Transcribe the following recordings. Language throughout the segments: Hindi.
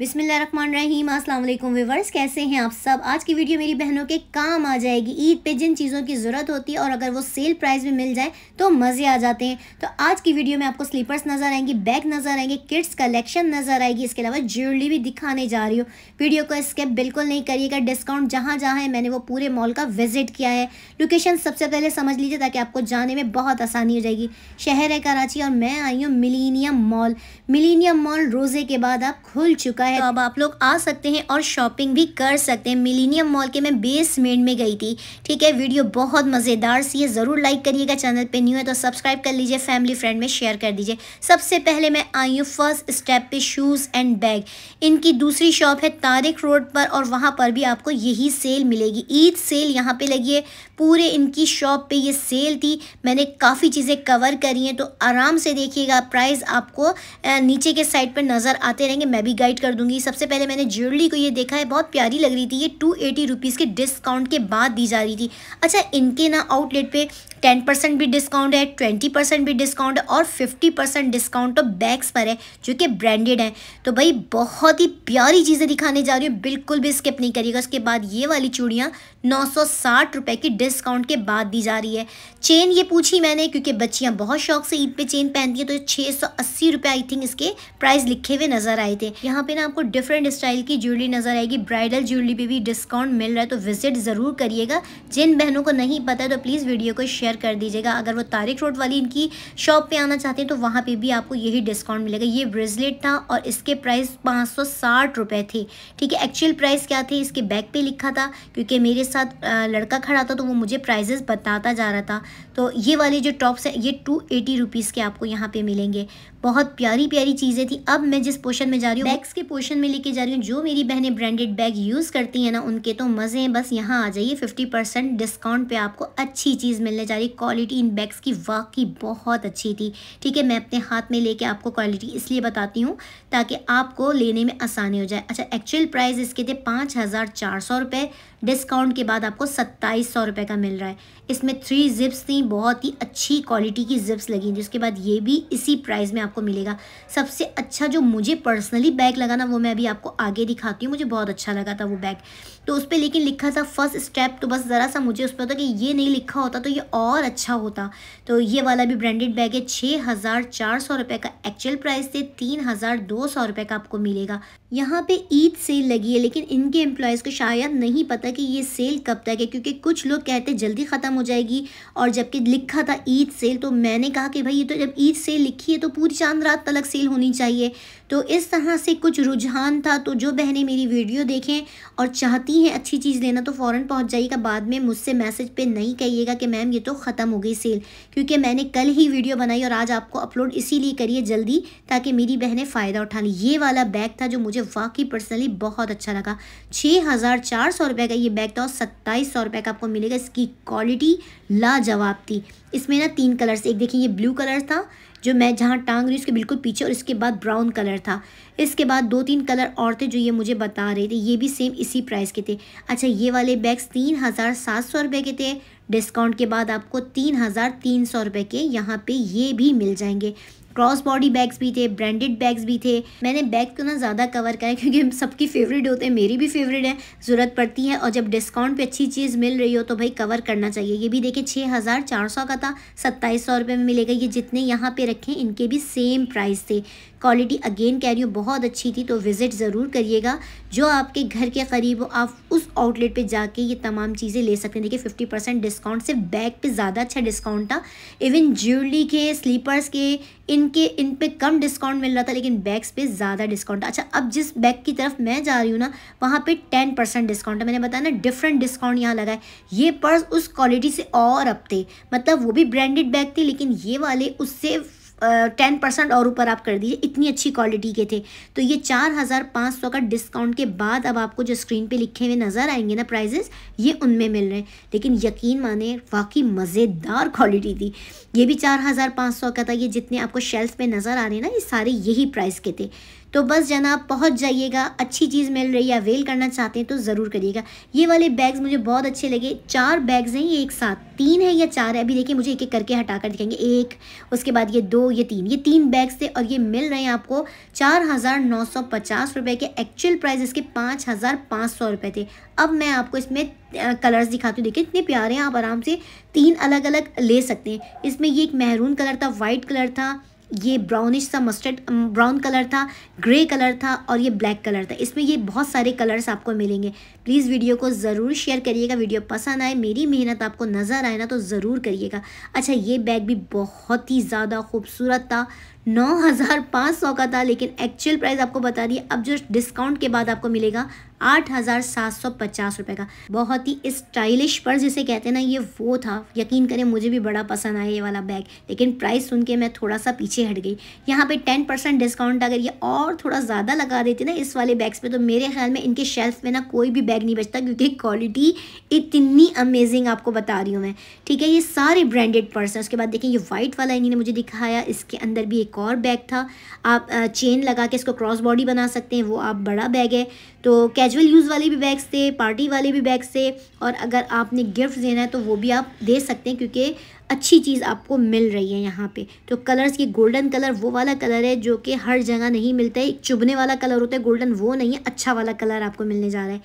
बिसमीम अल्लाम व्यूवर्स कैसे हैं आप सब आज की वीडियो मेरी बहनों के काम आ जाएगी ईद पे जिन चीज़ों की ज़रूरत होती है और अगर वो सेल प्राइस में मिल जाए तो मज़े आ जाते हैं तो आज की वीडियो में आपको स्लीपर्स नज़र आएंगी बैग नज़र आएंगे किड्स कलेक्शन नज़र आएगी इसके अलावा ज्वेलरी भी दिखाने जा रही हूँ वीडियो को स्किप बिल्कुल नहीं करिएगा डिस्काउंट जहाँ जहाँ है मैंने वो पूरे मॉल का विजिट किया है लोकेशन सबसे पहले समझ लीजिए ताकि आपको जाने में बहुत आसानी हो जाएगी शहर है कराची और मैं आई हूँ मिलीनियम मॉल मिलीनियम मॉल रोज़े के बाद आप खुल चुका है तो अब आप लोग आ सकते हैं और शॉपिंग भी कर सकते हैं मिलीनियम मॉल के मैं बेसमेंट में गई थी ठीक है वीडियो बहुत मज़ेदार सी है ज़रूर लाइक करिएगा चैनल पे न्यू है तो सब्सक्राइब कर लीजिए फैमिली फ्रेंड में शेयर कर दीजिए सबसे पहले मैं आई हूँ फर्स्ट स्टेप पे शूज़ एंड बैग इनकी दूसरी शॉप है तारिक रोड पर और वहाँ पर भी आपको यही सेल मिलेगी ईद सेल यहाँ पर लगी है पूरे इनकी शॉप पर ये सेल थी मैंने काफ़ी चीज़ें कवर करी हैं तो आराम से देखिएगा प्राइस आपको नीचे के साइड पर नज़र आते रहेंगे मैं भी गाइड कर दूंगी सबसे पहले मैंने ज्वेलरी को ये देखा है बहुत प्यारी लग रही थी ये टू एटी रुपीज़ के डिस्काउंट के बाद दी जा रही थी अच्छा इनके ना आउटलेट पे टेन परसेंट भी डिस्काउंट है ट्वेंटी परसेंट भी डिस्काउंट और फिफ्टी परसेंट डिस्काउंट तो बैग्स पर है जो कि ब्रांडेड हैं तो भाई बहुत ही प्यारी चीज़ें दिखाने जा रही हूँ बिल्कुल भी स्किप नहीं करिएगा उसके बाद ये वाली चूड़ियाँ नौ सौ साठ रुपये की डिस्काउंट के बाद दी जा रही है चेन ये पूछी मैंने क्योंकि बच्चियाँ बहुत शौक से ईद पे चेन पहनती हैं तो छः सौ अस्सी रुपये आई थिंक इसके प्राइस लिखे हुए नज़र आए थे यहाँ पे ना आपको डिफरेंट स्टाइल की ज्वेलरी नज़र आएगी ब्राइडल ज्वेलरी पे भी डिस्काउंट मिल रहा है तो विजिट ज़रूर करिएगा जिन बहनों को नहीं पता है तो प्लीज़ वीडियो को शेयर कर दीजिएगा अगर वो तारिक रोड वाली इनकी शॉप पे आना चाहते हैं तो वहाँ पे भी आपको यही डिस्काउंट मिलेगा ये ब्रेसलेट था और इसके प्राइस पाँच सौ साठ रुपए थे ठीक है एक्चुअल प्राइस क्या थे इसके बैक पे लिखा था क्योंकि मेरे साथ लड़का खड़ा था तो वो मुझे प्राइजेस बताता जा रहा था तो ये वाले जो टॉप्स हैं ये टू एटी रुपीज़ के आपको यहाँ पे मिलेंगे बहुत प्यारी प्यारी चीज़ें थी अब मैं जिस पोर्शन में जा रही हूँ बैग्स के पोर्शन में लेके जा रही हूँ जो मेरी बहनें ब्रांडेड बैग यूज़ करती हैं ना उनके तो मज़े हैं बस यहाँ आ जाइए फिफ्टी परसेंट डिस्काउंट पे आपको अच्छी चीज़ मिलने जा रही है क्वालिटी इन बैग्स की वाकई बहुत अच्छी थी ठीक है मैं अपने हाथ में लेके आपको क्वालिटी इसलिए बताती हूँ ताकि आपको लेने में आसानी हो जाए अच्छा एक्चुअल प्राइस इसके थे पाँच हज़ार चार सौ रुपए डिस्काउंट के बाद आपको सत्ताईस सौ रुपये का मिल रहा है इसमें थ्री जिप्स थी बहुत ही अच्छी क्वालिटी की जिप्स लगी थी उसके बाद ये भी इसी प्राइस में आपको मिलेगा सबसे अच्छा जो मुझे पर्सनली बैग लगा ना वो मैं अभी आपको आगे दिखाती हूँ मुझे बहुत अच्छा लगा था वो बैग तो उस पर लेकिन लिखा था फर्स्ट स्टेप तो बस ज़रा सा मुझे उस पर होता कि ये नहीं लिखा होता तो ये और अच्छा होता तो ये वाला भी ब्रांडेड बैग है छः हज़ार चार सौ रुपये का एक्चुअल प्राइस थे तीन हज़ार दो सौ रुपये का आपको मिलेगा यहाँ पे ईद सेल लगी है लेकिन इनके एम्प्लॉयज़ को शायद नहीं पता कि ये सेल कब तक है क्योंकि कुछ लोग कहते जल्दी ख़त्म हो जाएगी और जबकि लिखा था ईद सेल तो मैंने कहा कि भाई ये तो जब ईद सेल लिखी है तो पूरी चांद रात तलक सेल होनी चाहिए तो इस तरह से कुछ रुझान था तो जो बहनें मेरी वीडियो देखें और चाहती नहीं है अच्छी चीज़ लेना तो फ़ौरन पहुंच जाइएगा बाद में मुझसे मैसेज पे नहीं कहिएगा कि मैम ये तो ख़त्म हो गई सेल क्योंकि मैंने कल ही वीडियो बनाई और आज आपको अपलोड इसीलिए करिए जल्दी ताकि मेरी बहनें फ़ायदा उठा लें ये वाला बैग था जो मुझे वाकई पर्सनली बहुत अच्छा लगा छः हज़ार चार सौ का ये बैग था और सत्ताईस सौ का आपको मिलेगा इसकी क्वालिटी लाजवाब थी इसमें ना तीन कलर्स एक देखिए ये ब्लू कलर था जो मैं जहाँ टांग रही उसके बिल्कुल पीछे और इसके बाद ब्राउन कलर था इसके बाद दो तीन कलर और थे जो ये मुझे बता रहे थे ये भी सेम इसी प्राइस के थे अच्छा ये वाले बैग्स तीन हज़ार सात सौ रुपये के थे डिस्काउंट के बाद आपको तीन हज़ार तीन सौ रुपये के यहाँ पे ये भी मिल जाएंगे क्रॉस बॉडी बैग्स भी थे ब्रांडेड बैग्स भी थे मैंने बैग को ना ज़्यादा कवर करा क्योंकि सबकी फेवरेट होते हैं मेरी भी फेवरेट है ज़रूरत पड़ती है और जब डिस्काउंट पे अच्छी चीज़ मिल रही हो तो भाई कवर करना चाहिए ये भी देखें छः हज़ार चार सौ का था सत्ताईस सौ रुपये में मिलेगा ये जितने यहाँ पर रखे इनके भी सेम प्राइस थे क्वालिटी अगेन कह रही हूँ बहुत अच्छी थी तो विज़िट ज़रूर करिएगा जो आपके घर के करीब हो आप उस आउटलेट पे जाके ये तमाम चीज़ें ले सकते हैं देखिए फिफ्टी परसेंट डिस्काउंट से बैग पे ज़्यादा अच्छा डिस्काउंट था इवन ज्वेलरी के स्लीपर्स के इनके इन पे कम डिस्काउंट मिल रहा था लेकिन बैग्स पे ज़्यादा डिस्काउंट अच्छा अब जिस बैग की तरफ मैं जा रही हूँ ना वहाँ पे टेन परसेंट डिस्काउंट है मैंने बताया ना डिफरेंट डिस्काउंट यहाँ लगा है ये पर्स उस क्वालिटी से और अब थे मतलब वो भी ब्रांडेड बैग थे लेकिन ये वाले उससे टेन परसेंट और ऊपर आप कर दीजिए इतनी अच्छी क्वालिटी के थे तो ये चार हज़ार पाँच सौ का डिस्काउंट के बाद अब आपको जो स्क्रीन पे लिखे हुए नज़र आएंगे ना प्राइजेस ये उनमें मिल रहे हैं लेकिन यकीन माने वाकई मज़ेदार क्वालिटी थी ये भी चार हज़ार पाँच सौ का था ये जितने आपको शेल्फ पे नज़र आ रहे हैं ना ये सारे यही प्राइस के थे तो बस जनाब पहुंच जाइएगा अच्छी चीज़ मिल रही है अवेल करना चाहते हैं तो ज़रूर करिएगा ये वाले बैग्स मुझे बहुत अच्छे लगे चार बैग्स हैं ये एक साथ तीन है या चार है अभी देखिए मुझे एक एक करके हटा कर दिखेंगे एक उसके बाद ये दो ये तीन ये तीन बैग्स थे और ये मिल रहे हैं आपको चार हज़ार नौ सौ पचास रुपये के एक्चुअल प्राइस इसके पाँच हज़ार पाँच सौ रुपये थे अब मैं आपको इसमें कलर्स दिखाती हूँ देखिए इतने प्यारे हैं आप आराम से तीन अलग अलग ले सकते हैं इसमें ये एक महरून कलर था वाइट कलर था ये ब्राउनिश सा मस्टर्ड ब्राउन कलर था ग्रे कलर um, था और ये ब्लैक कलर था इसमें ये बहुत सारे कलर्स आपको मिलेंगे प्लीज़ वीडियो को ज़रूर शेयर करिएगा वीडियो पसंद आए मेरी मेहनत आपको नज़र आए ना तो ज़रूर करिएगा अच्छा ये बैग भी बहुत ही ज़्यादा खूबसूरत था नौ हज़ार पाँच सौ का था लेकिन एक्चुअल प्राइस आपको बता दिए अब जो डिस्काउंट के बाद आपको मिलेगा आठ हज़ार सात सौ पचास रुपये का बहुत ही स्टाइलिश पर जिसे कहते हैं ना ये वो था यकीन करें मुझे भी बड़ा पसंद आया ये वाला बैग लेकिन प्राइस सुन के मैं थोड़ा सा पीछे हट गई यहाँ पे टेन परसेंट डिस्काउंट अगर ये और थोड़ा ज़्यादा लगा देती ना इस वाले बैग्स पर तो मेरे ख्याल में इनके शेल्फ में ना कोई भी बैग पैर नहीं बचता क्योंकि क्वालिटी इतनी अमेजिंग आपको बता रही हूँ मैं ठीक है ये सारे ब्रांडेड पर्स हैं उसके बाद देखें ये वाइट वाला इन्हीं ने मुझे दिखाया इसके अंदर भी एक और बैग था आप चेन लगा के इसको क्रॉस बॉडी बना सकते हैं वो आप बड़ा बैग है तो कैजुअल यूज़ वाले भी बैग्स थे पार्टी वाले भी बैग्स थे और अगर आपने गिफ्ट देना है तो वो भी आप दे सकते हैं क्योंकि अच्छी चीज़ आपको मिल रही है यहाँ पे तो कलर्स की गोल्डन कलर वो वाला कलर है जो कि हर जगह नहीं मिलता है चुभने वाला कलर होता है गोल्डन वो नहीं है अच्छा वाला कलर आपको मिलने जा रहा है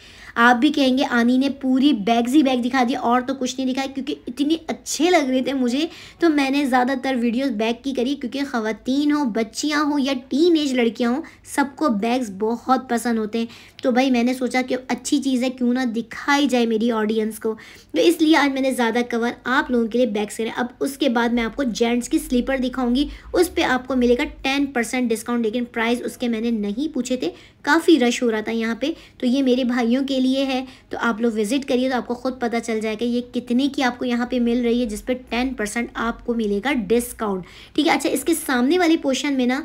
आप भी कहेंगे आनी ने पूरी बैग्स ही बैग दिखा दी और तो कुछ नहीं दिखाया क्योंकि इतने अच्छे लग रहे थे मुझे तो मैंने ज़्यादातर वीडियोज़ बैग की करी क्योंकि ख़वान हो बच्चियाँ हों या टीन लड़कियाँ हों सबको बैग्स बहुत पसंद होते हैं तो भाई मैंने सोचा कि अच्छी चीज़ है क्यों ना दिखाई जाए मेरी ऑडियंस को तो इसलिए आज मैंने ज़्यादा कवर आप लोगों के लिए बैक से अब उसके बाद मैं आपको जेंट्स की स्लीपर दिखाऊंगी उस पर आपको मिलेगा टेन परसेंट डिस्काउंट लेकिन प्राइस उसके मैंने नहीं पूछे थे काफ़ी रश हो रहा था यहाँ पर तो ये मेरे भाइयों के लिए है तो आप लोग विज़िट करिए तो आपको ख़ुद पता चल जाएगा ये कितने की आपको यहाँ पर मिल रही है जिस पर टेन परसेंट आपको मिलेगा डिस्काउंट ठीक है अच्छा इसके सामने वाले पोर्शन में ना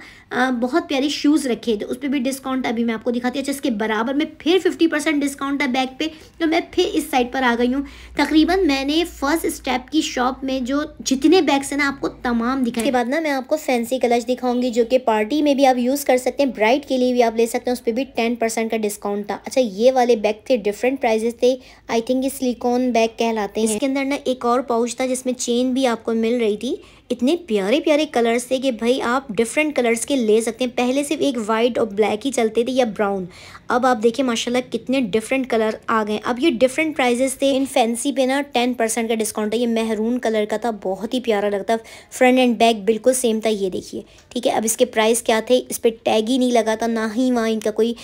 बहुत प्यारे शूज़ रखे थे तो उस पर भी डिस्काउंट अभी मैं आपको दिखाती हूँ अच्छा इसके बराबर बराबर में फिर फिफ्टी परसेंट डिस्काउंट था बैग पे तो मैं फिर इस साइड पर आ गई हूँ तकरीबन मैंने फर्स्ट स्टेप की शॉप में जो जितने बैग्स हैं ना आपको तमाम दिखाए बाद ना मैं आपको फैंसी कलर्स दिखाऊंगी जो कि पार्टी में भी आप यूज़ कर सकते हैं ब्राइट के लिए भी आप ले सकते हैं उस पर भी टेन परसेंट का डिस्काउंट था अच्छा ये वाले बैग थे डिफरेंट प्राइजेस थे आई थिंक ये सिलिकॉन बैग कहलाते हैं इसके अंदर ना एक और पाउच था जिसमें चेन भी आपको मिल रही थी इतने प्यारे प्यारे कलर्स थे कि भाई आप डिफरेंट कलर्स के ले सकते हैं पहले सिर्फ एक वाइट और ब्लैक ही चलते थे या ब्राउन अब आप देखें माशाल्लाह कितने डिफरेंट कलर आ गए अब ये डिफरेंट प्राइजेस थे इन फैंसी पे ना टेन परसेंट का डिस्काउंट था ये महरून कलर का था बहुत ही प्यारा लगता फ्रंट एंड बैक बिल्कुल सेम था ये देखिए ठीक है अब इसके प्राइस क्या थे इस पर टैग ही नहीं लगा था ना ही वहाँ इनका कोई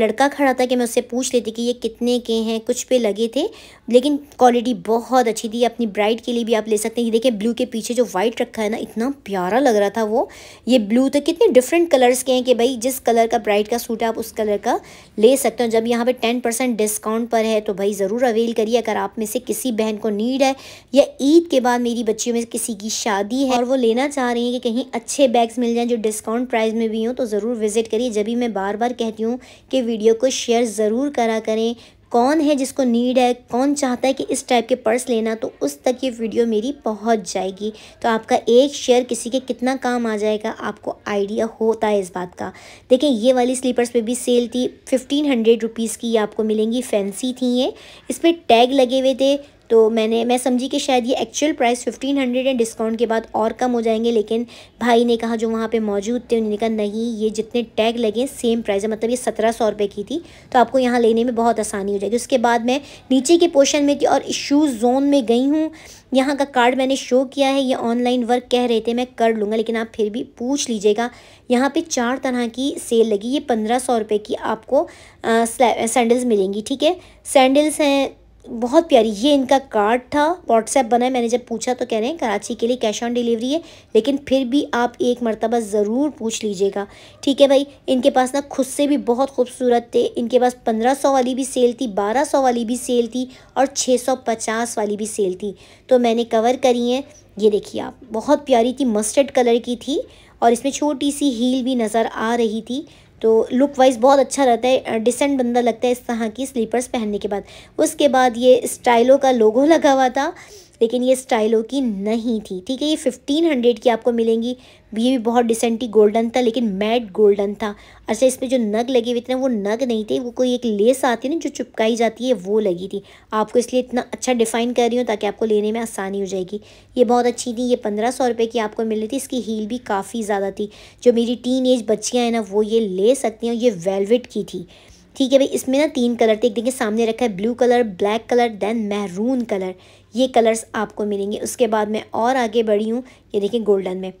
लड़का खड़ा था कि मैं उससे पूछ लेती कि ये कितने के हैं कुछ पे लगे थे लेकिन क्वालिटी बहुत अच्छी थी अपनी ब्राइड के लिए भी आप ले सकते हैं ये देखिए ब्लू के पीछे जो वाइट रखा है ना इतना प्यारा लग रहा था वो ये ब्लू तो कितने डिफरेंट कलर्स के हैं कि भाई जिस कलर का ब्राइट का सूट है आप उस कलर का ले सकते हो जब यहाँ पे टेन परसेंट डिस्काउंट पर है तो भाई ज़रूर अवेल करिए अगर आप में से किसी बहन को नीड है या ईद के बाद मेरी बच्चियों में किसी की शादी है और वो लेना चाह रही हैं कि कहीं अच्छे बैग्स मिल जाएँ जो डिस्काउंट प्राइस में भी हों तो ज़रूर विज़िट करिए जब भी मैं बार बार कहती हूँ कि वीडियो को शेयर ज़रूर करा करें कौन है जिसको नीड है कौन चाहता है कि इस टाइप के पर्स लेना तो उस तक ये वीडियो मेरी पहुंच जाएगी तो आपका एक शेयर किसी के कितना काम आ जाएगा आपको आइडिया होता है इस बात का देखें ये वाली स्लीपर्स पे भी सेल थी फिफ्टीन हंड्रेड रुपीज़ की आपको मिलेंगी फैंसी थी ये इस पर टैग लगे हुए थे तो मैंने मैं समझी कि शायद ये एक्चुअल प्राइस फिफ्टीन हंड्रेड है डिस्काउंट के बाद और कम हो जाएंगे लेकिन भाई ने कहा जो वहाँ पे मौजूद थे उन्होंने कहा नहीं ये जितने टैग लगे सेम प्राइस है मतलब ये सत्रह सौ रुपये की थी तो आपको यहाँ लेने में बहुत आसानी हो जाएगी उसके बाद मैं नीचे के पोर्शन में थी और शूज़ जोन में गई हूँ यहाँ का कार्ड मैंने शो किया है ये ऑनलाइन वर्क कह रहे थे मैं कर लूँगा लेकिन आप फिर भी पूछ लीजिएगा यहाँ पे चार तरह की सेल लगी ये पंद्रह सौ रुपये की आपको सैंडल्स मिलेंगी ठीक है सैंडल्स हैं बहुत प्यारी ये इनका कार्ड था व्हाट्सएप बना है मैंने जब पूछा तो कह रहे हैं कराची के लिए कैश ऑन डिलीवरी है लेकिन फिर भी आप एक मरतबा ज़रूर पूछ लीजिएगा ठीक है भाई इनके पास ना खुद से भी बहुत खूबसूरत थे इनके पास पंद्रह सौ वाली भी सेल थी बारह सौ वाली भी सेल थी और छः सौ पचास वाली भी सेल थी तो मैंने कवर करी है ये देखिए आप बहुत प्यारी थी मस्टर्ड कलर की थी और इसमें छोटी सी हील भी नज़र आ रही थी तो लुक वाइज बहुत अच्छा रहता है डिसेंट बंदा लगता है इस तरह की स्लीपर्स पहनने के बाद उसके बाद ये स्टाइलो का लोगो लगा हुआ था लेकिन ये स्टाइलो की नहीं थी ठीक है ये फिफ्टीन हंड्रेड की आपको मिलेंगी ये भी बहुत डिसेंटी गोल्डन था लेकिन मैट गोल्डन था अच्छा इस पर जो नग लगे हुए थे वो नग नहीं थे वो कोई एक लेस आती है ना जो चिपकाई जाती है वो लगी थी आपको इसलिए इतना अच्छा डिफ़ाइन कर रही हूँ ताकि आपको लेने में आसानी हो जाएगी ये बहुत अच्छी थी ये पंद्रह सौ रुपये की आपको मिल रही थी इसकी हील भी काफ़ी ज़्यादा थी जो मेरी टीन एज बच्चियाँ हैं ना वो ये ले सकती हैं ये वेलवेट की थी ठीक है भाई इसमें ना तीन कलर थे एक देखिए सामने रखा है blue colour black colour then maroon colour ये कलर्स आपको मिलेंगे उसके बाद मैं और आगे बढ़ी हूँ ये देखिए गोल्डन में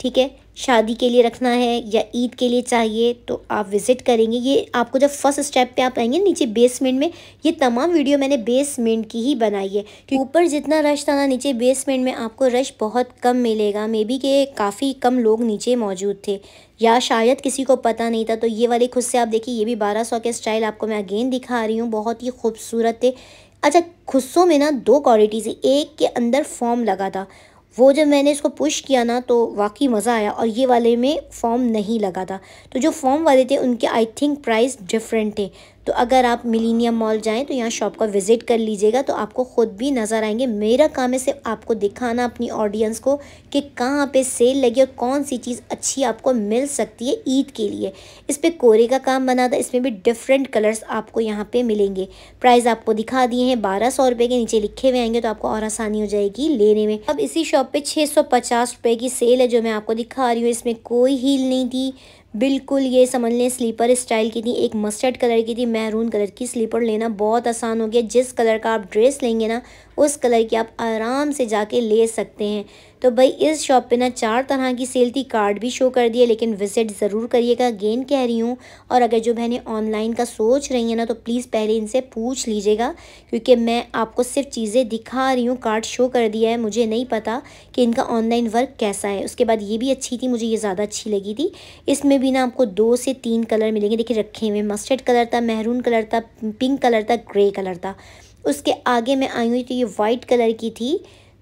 ठीक है शादी के लिए रखना है या ईद के लिए चाहिए तो आप विज़िट करेंगे ये आपको जब फर्स्ट स्टेप पे आप आएंगे नीचे बेसमेंट में ये तमाम वीडियो मैंने बेसमेंट की ही बनाई है कि ऊपर जितना रश था ना नीचे बेसमेंट में आपको रश बहुत कम मिलेगा मे बी के काफ़ी कम लोग नीचे मौजूद थे या शायद किसी को पता नहीं था तो ये वाले खुद से आप देखिए ये भी बारह सौ के स्टाइल आपको मैं अगेन दिखा रही हूँ बहुत ही खूबसूरत है अच्छा खुस्सों में ना दो क्वालिटीज़ एक के अंदर फॉर्म लगा था वो जब मैंने इसको पुश किया ना तो वाकई मज़ा आया और ये वाले में फॉर्म नहीं लगा था तो जो फॉर्म वाले थे उनके आई थिंक प्राइस डिफरेंट थे तो अगर आप मिलीनियम मॉल जाएँ तो यहाँ शॉप का विज़िट कर लीजिएगा तो आपको ख़ुद भी नज़र आएंगे मेरा काम है सिर्फ आपको दिखाना अपनी ऑडियंस को कि कहाँ पे सेल लगी और कौन सी चीज़ अच्छी आपको मिल सकती है ईद के लिए इस पर कोरे का काम बना था इसमें भी डिफरेंट कलर्स आपको यहाँ पर मिलेंगे प्राइस आपको दिखा दिए हैं बारह सौ रुपये के नीचे लिखे हुए आएंगे तो आपको और आसानी हो जाएगी लेने में अब इसी शॉप पर छः सौ पचास रुपये की सेल है जो मैं आपको दिखा रही हूँ इसमें कोई हील नहीं थी बिल्कुल ये समझ लें स्लीपर स्टाइल की थी एक मस्टर्ड कलर की थी मैरून कलर की स्लीपर लेना बहुत आसान हो गया जिस कलर का आप ड्रेस लेंगे ना उस कलर की आप आराम से जाके ले सकते हैं तो भाई इस शॉप पे ना चार तरह की सेल थी कार्ड भी शो कर दिए लेकिन विजिट ज़रूर करिएगा गेन कह रही हूँ और अगर जो बहनें ऑनलाइन का सोच रही हैं ना तो प्लीज़ पहले इनसे पूछ लीजिएगा क्योंकि मैं आपको सिर्फ चीज़ें दिखा रही हूँ कार्ड शो कर दिया है मुझे नहीं पता कि इनका ऑनलाइन वर्क कैसा है उसके बाद ये भी अच्छी थी मुझे ये ज़्यादा अच्छी लगी थी इसमें भी ना आपको दो से तीन कलर मिलेंगे देखिए रखे हुए मस्टर्ड कलर था महरून कलर था पिंक कलर था ग्रे कलर था उसके आगे मैं आई हुई तो ये वाइट कलर की थी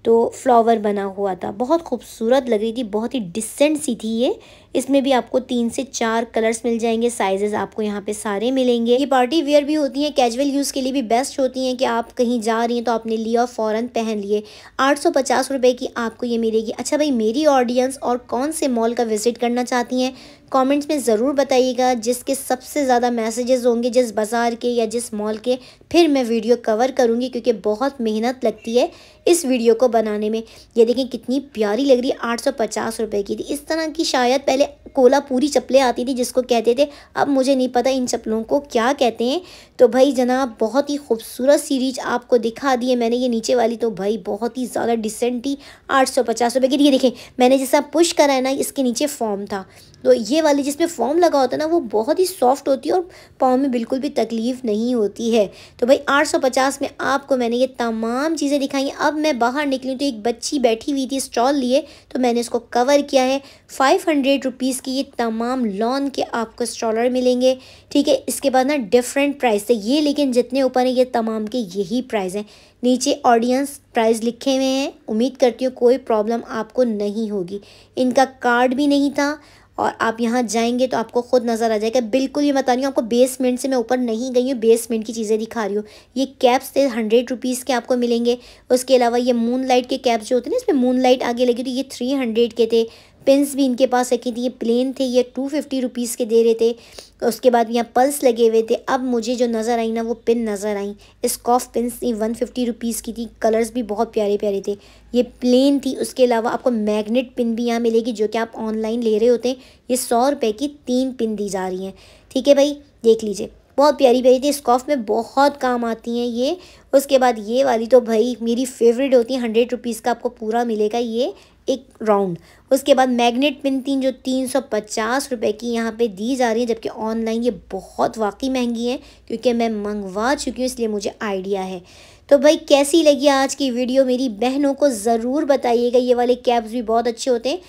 तो फ्लावर बना हुआ था बहुत खूबसूरत लग रही थी बहुत ही डिसेंट सी थी ये इसमें भी आपको तीन से चार कलर्स मिल जाएंगे साइजेस आपको यहाँ पे सारे मिलेंगे ये पार्टी वेयर भी होती हैं कैजुअल यूज़ के लिए भी बेस्ट होती हैं कि आप कहीं जा रही हैं तो आपने लिया और फ़ौरन पहन लिए आठ सौ पचास रुपये की आपको ये मिलेगी अच्छा भाई मेरी ऑडियंस और कौन से मॉल का विजिट करना चाहती हैं कमेंट्स में ज़रूर बताइएगा जिसके सबसे ज़्यादा मैसेजेस होंगे जिस बाज़ार के या जिस मॉल के फिर मैं वीडियो कवर करूँगी क्योंकि बहुत मेहनत लगती है इस वीडियो को बनाने में ये देखें कितनी प्यारी लग रही है आठ सौ पचास की थी इस तरह की शायद पहले कोला पूरी चप्पलें आती थी जिसको कहते थे अब मुझे नहीं पता इन चप्पलों को क्या कहते हैं तो भाई जनाब बहुत ही खूबसूरत सीरीज आपको दिखा दी है मैंने ये नीचे वाली तो भाई बहुत ही ज़्यादा डिसेंट थी आठ सौ पचास रुपये की ये देखें मैंने जैसा पुश करा है ना इसके नीचे फॉर्म था तो ये वाली जिसमें फॉर्म लगा होता है ना वो बहुत ही सॉफ्ट होती है और पाँव में बिल्कुल भी तकलीफ़ नहीं होती है तो भाई 850 में आपको मैंने ये तमाम चीज़ें दिखाई अब मैं बाहर निकली तो एक बच्ची बैठी हुई थी स्टॉल लिए तो मैंने इसको कवर किया है फाइव हंड्रेड रुपीज़ की ये तमाम लॉन के आपको स्टॉलर मिलेंगे ठीक है इसके बाद ना डिफरेंट प्राइस थे ये लेकिन जितने ऊपर हैं ये तमाम के यही प्राइस हैं नीचे ऑडियंस प्राइस लिखे हुए हैं उम्मीद करती हूँ कोई प्रॉब्लम आपको नहीं होगी इनका कार्ड भी नहीं था और आप यहाँ जाएंगे तो आपको खुद नज़र आ जाएगा बिल्कुल ये बता रही हूँ आपको बेसमेंट से मैं ऊपर नहीं गई हूँ बेसमेंट की चीज़ें दिखा रही हूँ ये कैप्स थे हंड्रेड रुपीज़ के आपको मिलेंगे उसके अलावा ये मून लाइट के कैप्स जो होते हैं ना इसमें मून लाइट आगे लगी थी तो ये थ्री हंड्रेड के थे पिनस भी इनके पास रखी थी ये प्लेन थे ये टू फिफ्टी रुपीज़ के दे रहे थे उसके बाद यहाँ पल्स लगे हुए थे अब मुझे जो नज़र आई ना वो पिन नज़र आई कॉफ पिन थी वन फिफ्टी रुपीज़ की थी कलर्स भी बहुत प्यारे प्यारे थे ये प्लेन थी उसके अलावा आपको मैग्नेट पिन भी यहाँ मिलेगी जो कि आप ऑनलाइन ले रहे होते हैं ये सौ रुपये की तीन पिन दी जा रही हैं ठीक है भाई देख लीजिए बहुत प्यारी प्यारी थी स्कॉफ में बहुत काम आती हैं ये उसके बाद ये वाली तो भाई मेरी फेवरेट होती है हंड्रेड रुपीज़ का आपको पूरा मिलेगा ये एक राउंड उसके बाद मैग्नेट पिन तीन जो तीन सौ पचास रुपये की यहाँ पे दी जा रही है जबकि ऑनलाइन ये बहुत वाकई महंगी है क्योंकि मैं मंगवा चुकी हूँ इसलिए मुझे आइडिया है तो भाई कैसी लगी आज की वीडियो मेरी बहनों को ज़रूर बताइएगा ये वाले कैब्स भी बहुत अच्छे होते हैं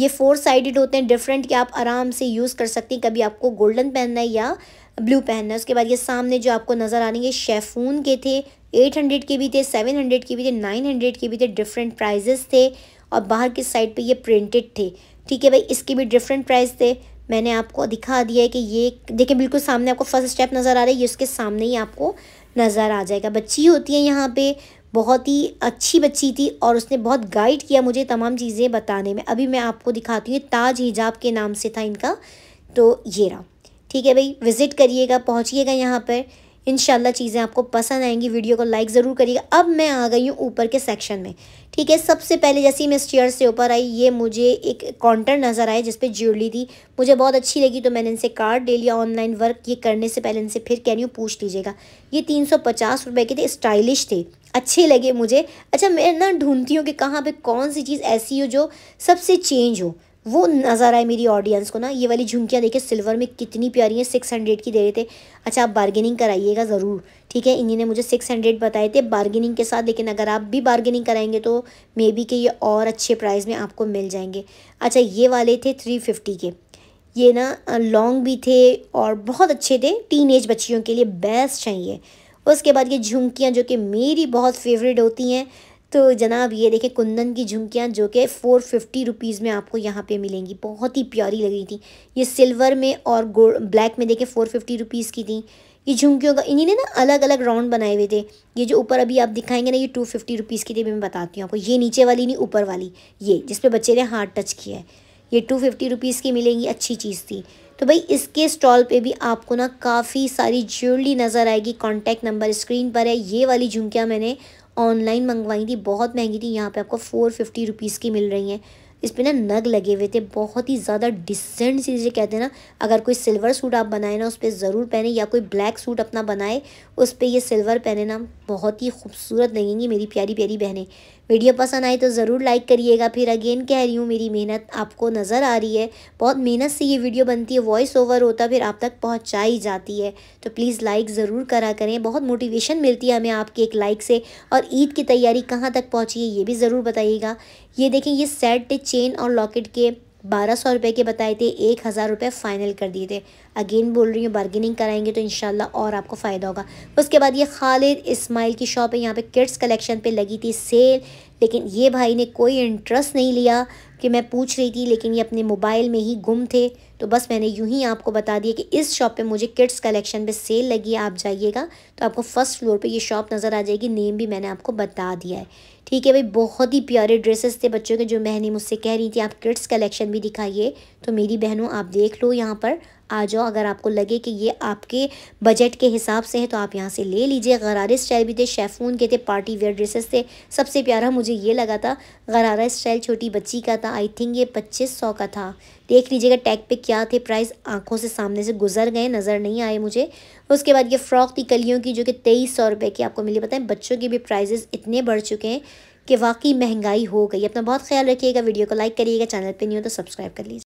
ये फोर साइडेड होते हैं डिफरेंट कि आप आराम से यूज़ कर सकते हैं कभी आपको गोल्डन पहनना है या ब्लू पहनना है उसके बाद ये सामने जो आपको नज़र आ रही है शेफून के थे एट हंड्रेड के भी थे सेवन हंड्रेड के भी थे नाइन हंड्रेड के भी थे डिफरेंट प्राइजेस थे और बाहर की साइड पे ये प्रिंटेड थे ठीक है भाई इसके भी डिफरेंट प्राइस थे मैंने आपको दिखा दिया है कि ये देखिए बिल्कुल सामने आपको फर्स्ट स्टेप नज़र आ रहा है ये उसके सामने ही आपको नज़र आ जाएगा बच्ची होती है यहाँ पर बहुत ही अच्छी बच्ची थी और उसने बहुत गाइड किया मुझे तमाम चीज़ें बताने में अभी मैं आपको दिखाती हूँ ताज हिजाब के नाम से था इनका तो ये रहा ठीक है भाई विज़िट करिएगा पहुँचिएगा यहाँ पर इन चीज़ें आपको पसंद आएंगी वीडियो को लाइक ज़रूर करिएगा अब मैं आ गई हूँ ऊपर के सेक्शन में ठीक है सबसे पहले जैसे ही मैं इस चेयर से ऊपर आई ये मुझे एक काउंटर नज़र आया जिस ज्वेलरी थी मुझे बहुत अच्छी लगी तो मैंने इनसे कार्ड ले लिया ऑनलाइन वर्क ये करने से पहले इनसे फिर कह रही हूँ पूछ लीजिएगा ये तीन सौ पचास रुपये के थे स्टाइलिश थे अच्छे लगे मुझे अच्छा मैं ना ढूंढती हूँ कि कहाँ पर कौन सी चीज़ ऐसी हो जो सबसे चेंज हो वो नज़र आए मेरी ऑडियंस को ना ये वाली झुमकियाँ देखिए सिल्वर में कितनी प्यारी हैं सिक्स हंड्रेड की दे रहे थे अच्छा आप बार्गेनिंग कराइएगा ज़रूर ठीक है इन्हीं ने मुझे सिक्स हंड्रेड बताए थे बार्गेनिंग के साथ लेकिन अगर आप भी बार्गेनिंग कराएंगे तो मे बी के ये और अच्छे प्राइस में आपको मिल जाएंगे अच्छा ये वाले थे थ्री फिफ्टी के ये ना लॉन्ग भी थे और बहुत अच्छे थे टीन एज बच्चियों के लिए बेस्ट चाहिए उसके बाद ये झुमकियाँ जो कि मेरी बहुत फेवरेट होती हैं तो जनाब ये देखें कुंदन की झुमकियाँ जो कि फ़ोर फिफ्टी रुपीज़ में आपको यहाँ पे मिलेंगी बहुत ही प्यारी लग रही थी ये सिल्वर में और गोल्ड ब्लैक में देखे फ़ोर फिफ्टी रुपीज़ की थी ये झुमकियों का इन्हीं ने ना अलग अलग राउंड बनाए हुए थे ये जो ऊपर अभी आप दिखाएंगे ना ये टू फिफ्टी रुपीज़ की थी मैं बताती हूँ आपको ये नीचे वाली नहीं ऊपर वाली ये जिसपे बच्चे ने हार्ड टच किया है ये टू फिफ्टी रुपीज़ की मिलेंगी अच्छी चीज़ थी तो भाई इसके स्टॉल पे भी आपको ना काफ़ी सारी ज्वेलरी नज़र आएगी कॉन्टैक्ट नंबर स्क्रीन पर है ये वाली झुमकियाँ मैंने ऑनलाइन मंगवाई थी बहुत महंगी थी यहाँ पे आपको फ़ोर फिफ्टी रुपीज़ की मिल रही हैं इस पर ना नग लगे हुए थे बहुत ही ज़्यादा डिसेंट सी चीज़ें कहते हैं ना अगर कोई सिल्वर सूट आप बनाए ना उस पर ज़रूर पहने या कोई ब्लैक सूट अपना बनाए उस पर ये सिल्वर पहने ना बहुत ही खूबसूरत लगेंगी मेरी प्यारी प्यारी बहनें वीडियो पसंद आई तो ज़रूर लाइक करिएगा फिर अगेन कह रही हूँ मेरी मेहनत आपको नज़र आ रही है बहुत मेहनत से ये वीडियो बनती है वॉइस ओवर होता फिर आप तक पहुँचाई जाती है तो प्लीज़ लाइक ज़रूर करा करें बहुत मोटिवेशन मिलती है हमें आपके एक लाइक से और ईद की तैयारी कहाँ तक पहुँची है ये भी ज़रूर बताइएगा ये देखें ये सेट चेन और लॉकेट के बारह सौ रुपये के बताए थे एक हज़ार रुपये फ़ाइनल कर दिए थे अगेन बोल रही हूँ बार्गेनिंग कराएंगे तो इन और आपको फ़ायदा होगा उसके बाद ये खालिद इस्माइल की शॉप है यहाँ पे किड्स कलेक्शन पे लगी थी सेल लेकिन ये भाई ने कोई इंटरेस्ट नहीं लिया कि मैं पूछ रही थी लेकिन ये अपने मोबाइल में ही गुम थे तो बस मैंने यूँ ही आपको बता दिया कि इस शॉप पर मुझे किड्स कलेक्शन पर सेल लगी है आप जाइएगा तो आपको फर्स्ट फ्लोर पर यह शॉप नज़र आ जाएगी नेम भी मैंने आपको बता दिया है ठीक है भाई बहुत ही प्यारे ड्रेसेस थे बच्चों के जो बहनें मुझसे कह रही थी आप किड्स कलेक्शन भी दिखाइए तो मेरी बहनों आप देख लो यहाँ पर आ जाओ अगर आपको लगे कि ये आपके बजट के हिसाब से है तो आप यहाँ से ले लीजिए गरारे स्टाइल भी थे शेफून के थे पार्टी वेयर ड्रेसेस थे सबसे प्यारा मुझे ये लगा था गरारा स्टाइल छोटी बच्ची का था आई थिंक ये पच्चीस सौ का था देख लीजिएगा टैग पे क्या थे प्राइस आंखों से सामने से गुजर गए नज़र नहीं आए मुझे उसके बाद ये फ़्रॉक थी कलियों की जो कि तेईस सौ रुपये की आपको मिली बताएं बच्चों के भी प्राइजेस इतने बढ़ चुके हैं कि वाकई महंगाई हो गई अपना बहुत ख्याल रखिएगा वीडियो को लाइक करिएगा चैनल पे नहीं हो तो सब्सक्राइब कर लीजिए